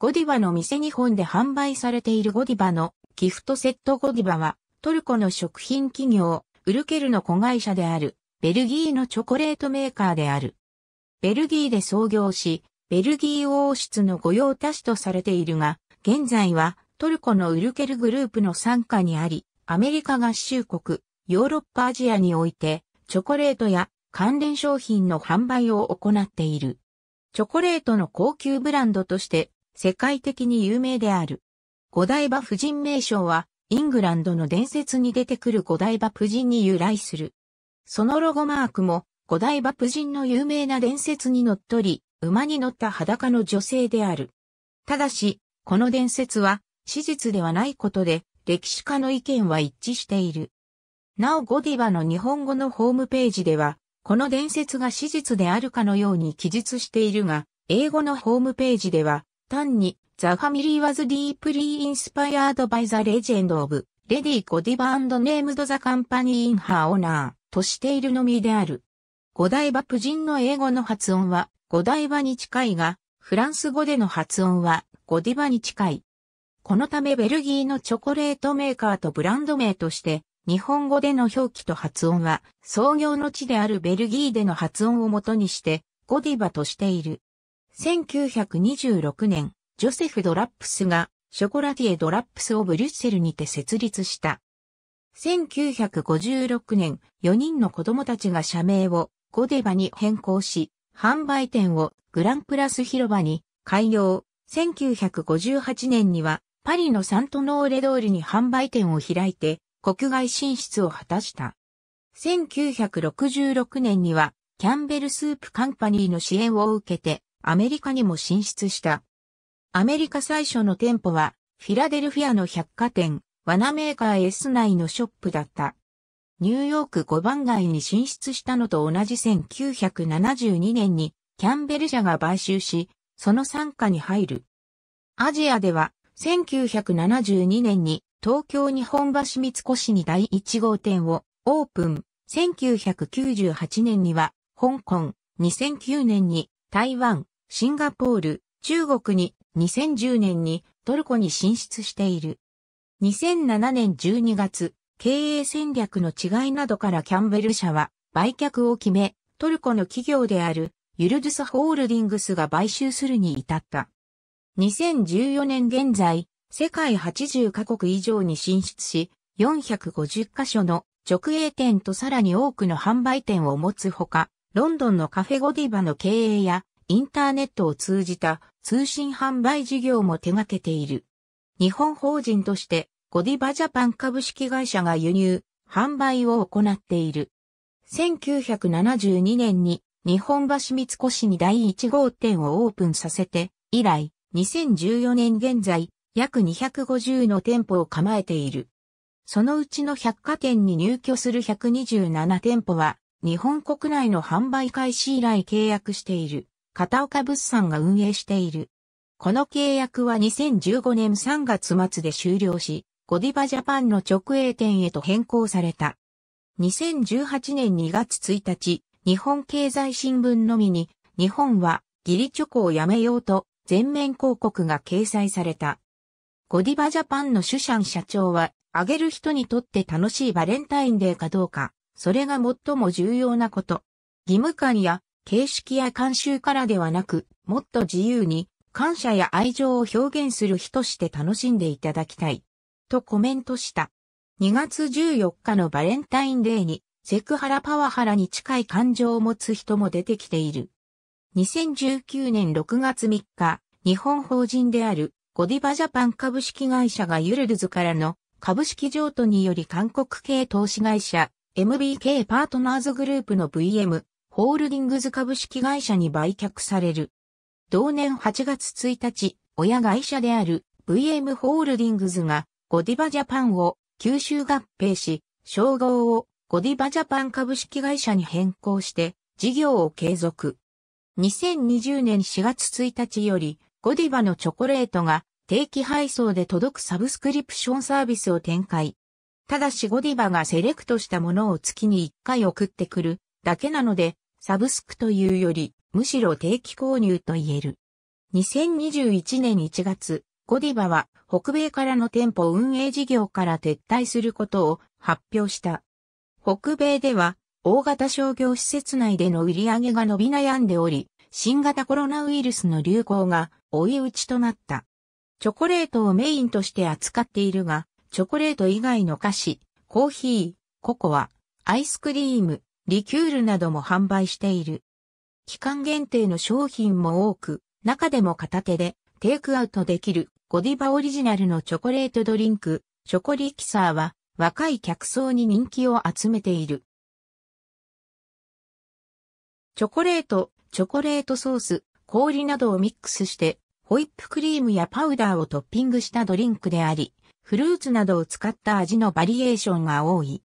ゴディバの店日本で販売されているゴディバのギフトセットゴディバはトルコの食品企業ウルケルの子会社であるベルギーのチョコレートメーカーである。ベルギーで創業し、ベルギー王室の御用達とされているが、現在はトルコのウルケルグループの傘下にあり、アメリカ合衆国、ヨーロッパアジアにおいて、チョコレートや関連商品の販売を行っている。チョコレートの高級ブランドとして世界的に有名である。五台場夫人名称は、イングランドの伝説に出てくる五台場夫人に由来する。そのロゴマークも、五台場夫人の有名な伝説にのっとり、馬に乗った裸の女性である。ただし、この伝説は、史実ではないことで、歴史家の意見は一致している。なおゴディバの日本語のホームページでは、この伝説が史実であるかのように記述しているが、英語のホームページでは、単に、The Family was deeply inspired by the legend of Lady Godiva and named the company in her honor としているのみである。五台場プ人の英語の発音は五台場に近いが、フランス語での発音はゴディバに近い。このためベルギーのチョコレートメーカーとブランド名として、日本語での表記と発音は創業の地であるベルギーでの発音をもとにして、ゴディバとしている。1926年、ジョセフ・ドラップスが、ショコラティエ・ドラップスオブリュッセルにて設立した。1956年、4人の子供たちが社名をゴデバに変更し、販売店をグランプラス広場に開業。1958年にはパリのサントノーレ通りに販売店を開いて国外進出を果たした。1966年にはキャンベルスープカンパニーの支援を受けてアメリカにも進出した。アメリカ最初の店舗は、フィラデルフィアの百貨店、ワナメーカー S 内のショップだった。ニューヨーク5番街に進出したのと同じ1972年にキャンベル社が買収し、その傘下に入る。アジアでは1972年に東京日本橋三越に第1号店をオープン。1998年には香港、2009年に台湾、シンガポール、中国に2010年にトルコに進出している。2007年12月、経営戦略の違いなどからキャンベル社は売却を決め、トルコの企業であるユルドゥスホールディングスが買収するに至った。2014年現在、世界80カ国以上に進出し、450カ所の直営店とさらに多くの販売店を持つほか、ロンドンのカフェゴディバの経営やインターネットを通じた通信販売事業も手掛けている。日本法人としてゴディバジャパン株式会社が輸入、販売を行っている。1972年に日本橋三越に第1号店をオープンさせて、以来、2014年現在、約250の店舗を構えている。そのうちの百貨店に入居する127店舗は、日本国内の販売開始以来契約している。片岡物産が運営している。この契約は2015年3月末で終了し、ゴディバジャパンの直営店へと変更された。2018年2月1日、日本経済新聞のみに、日本は義理チョコをやめようと全面広告が掲載された。ゴディバジャパンのシュシャン社長は、あげる人にとって楽しいバレンタインデーかどうか、それが最も重要なこと。義務感や形式や慣習からではなく、もっと自由に感謝や愛情を表現する日として楽しんでいただきたい。とコメントした。2月14日のバレンタインデーに、セクハラパワハラに近い感情を持つ人も出てきている。2019年6月3日、日本法人であるゴディバジャパン株式会社がユルルズからの株式譲渡により韓国系投資会社 MBK パートナーズグループの VM ホールディングズ株式会社に売却される。同年8月1日、親会社である VM ホールディングズがゴディバジャパンを吸収合併し、称号をゴディバジャパン株式会社に変更して事業を継続。2020年4月1日よりゴディバのチョコレートが定期配送で届くサブスクリプションサービスを展開。ただしゴディバがセレクトしたものを月に1回送ってくるだけなのでサブスクというより、むしろ定期購入と言える。2021年1月、ゴディバは北米からの店舗運営事業から撤退することを発表した。北米では大型商業施設内での売り上げが伸び悩んでおり、新型コロナウイルスの流行が追い打ちとなった。チョコレートをメインとして扱っているが、チョコレート以外の菓子、コーヒー、ココア、アイスクリーム、リキュールなども販売している。期間限定の商品も多く、中でも片手でテイクアウトできるゴディバオリジナルのチョコレートドリンク、チョコリキサーは若い客層に人気を集めている。チョコレート、チョコレートソース、氷などをミックスして、ホイップクリームやパウダーをトッピングしたドリンクであり、フルーツなどを使った味のバリエーションが多い。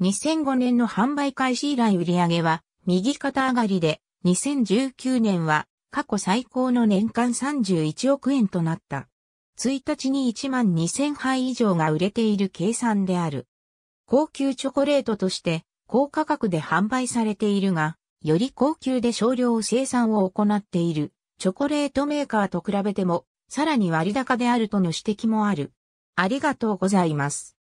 2005年の販売開始以来売上は右肩上がりで、2019年は過去最高の年間31億円となった。1日に1万2000杯以上が売れている計算である。高級チョコレートとして高価格で販売されているが、より高級で少量生産を行っているチョコレートメーカーと比べてもさらに割高であるとの指摘もある。ありがとうございます。